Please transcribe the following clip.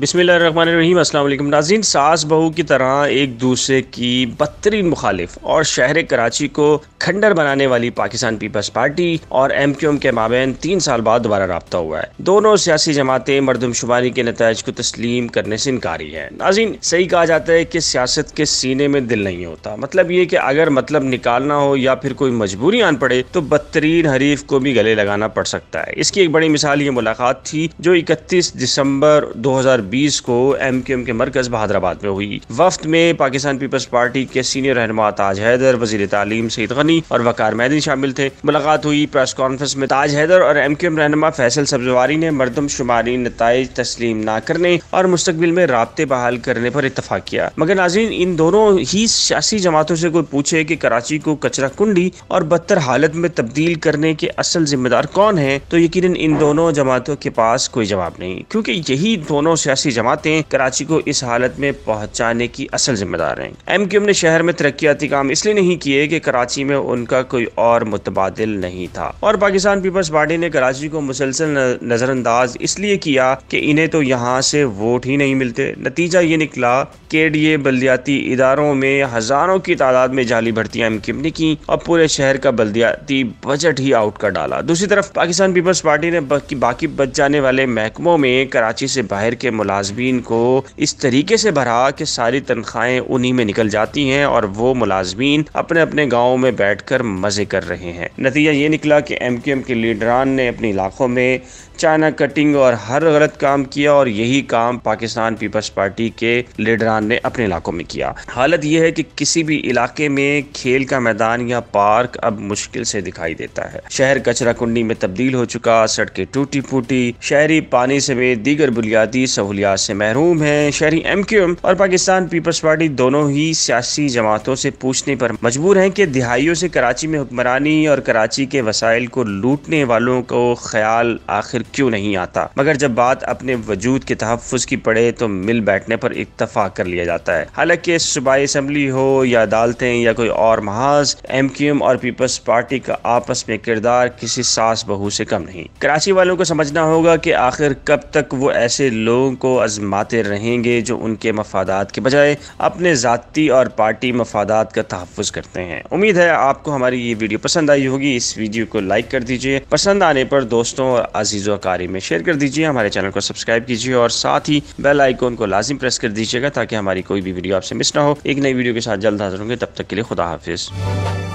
बिसमीम नाजीन सास बहू की तरह एक दूसरे की बदतरीन मुखालिफ और शहर कराची को खंडर बनाने वाली पाकिस्तान पीपल्स पार्टी और एम क्यू एम के माबेन तीन साल बाद दोबारा रबता हुआ है दोनों सियासी जमातें मरदमशुमारी के नतज को तस्लीम करने से इनकारी है नाजीन सही कहा जाता है की सियासत के सीने में दिल नहीं होता मतलब ये की अगर मतलब निकालना हो या फिर कोई मजबूरी आन पड़े तो बदतरीन हरीफ को भी गले लगाना पड़ सकता है इसकी एक बड़ी मिसाल ये मुलाकात थी जो इकतीस दिसंबर दो हजार 2020 को एम के एम के मरकज बहादराबाद में हुई वफ्त में पाकिस्तान पीपल्स पार्टी के सीनियर रहन ताज हैदर वजीर तालीम सईद गनी और वकार मैदी शामिल थे मुलाकात हुई प्रेस कॉन्फ्रेंस में ताज हैदर और एम के एम रहनमा फैसल सब्जवारी ने मरदम शुमारी नतज तस्लीम न करने और मुस्तबिल में रबते बहाल करने पर इतफाक किया मगर नाजीन इन दोनों ही सियासी जमातों से कोई पूछे की कराची को कचरा कुंडी और बदतर हालत में तब्दील करने के असल जिम्मेदार कौन है तो यकीन इन दोनों जमातों के पास कोई जवाब नहीं क्योंकि यही दोनों सियासी सियासी जमातें कराची को इस हालत में पहुंचाने की असल जिम्मेदार हैं एम क्यूम ने शहर में तरक्याती काम इसलिए नहीं किए कि कराची में उनका कोई और मुतबादल नहीं था और पाकिस्तान पीपल्स पार्टी ने कराची को मुसलसल नज़रअंदाज इसलिए किया कि इन्हें तो यहाँ से वोट ही नहीं मिलते नतीजा ये निकला के डी ए बल्दियाती इदारों में हज़ारों की तादाद में जाली भर्ती एम क्यूम ने की और पूरे शहर का बल्दियाती बजट ही आउट कर डाला दूसरी तरफ पाकिस्तान पीपल्स पार्टी ने बाकी बच जाने वाले महकमों में कराची से बाहर के मुला मुलाजमीन को इस तरीके से भरा कि सारी तनख्वाहें उन्हीं में निकल जाती हैं और वो मुलाजमीन अपने अपने गाँव में बैठ कर मज़े कर रहे हैं नतीजा ये निकला कि एम क्यू एम के लीडरान ने अपने इलाकों में चाइना कटिंग और हर गलत काम किया और यही काम पाकिस्तान पीपल्स पार्टी के लीडरान ने अपने इलाकों में किया हालत यह है कि किसी भी इलाके में खेल का मैदान या पार्क अब मुश्किल से दिखाई देता है शहर कचरा कुंडी में तब्दील हो चुका सड़कें टूटी फूटी शहरी पानी समेत दीगर बुनियादी सहूलियात सहूलियात से महरूम है शहरी एम क्यू एम और पाकिस्तान पीपल्स पार्टी दोनों ही सियासी जमातों से पूछने पर मजबूर हैं कि दिहाइयों से कराची में हुक्मरानी और कराची के वसाइल को लूटने वालों को ख्याल आखिर क्यों नहीं आता मगर जब बात अपने वजूद के तहफ़ की पड़े तो मिल बैठने पर इतफाक कर लिया जाता है हालांकि सूबाई असम्बली हो या अदालतें या कोई और महाज एम क्यू एम और पीपल्स पार्टी का आपस में किरदार किसी सास बहू से कम नहीं कराची वालों को समझना होगा कि आखिर कब तक वो ऐसे लोगों को आजमाते रहेंगे जो उनके मफादात के बजाय अपने ज़ाती और पार्टी मफादात का तहफ़ करते हैं उम्मीद है आपको हमारी ये वीडियो पसंद आई होगी इस वीडियो को लाइक कर दीजिए पसंद आने पर दोस्तों और अजीज़ों कारी में शेयर कर दीजिए हमारे चैनल को सब्सक्राइब कीजिए और साथ ही बेल आइकॉन को लाजिम प्रेस कर दीजिएगा ताकि हमारी कोई भी वीडियो आपसे मिस ना हो एक नई वीडियो के साथ जल्द हाजिर होंगे तब तक के लिए खुदा हाफिज़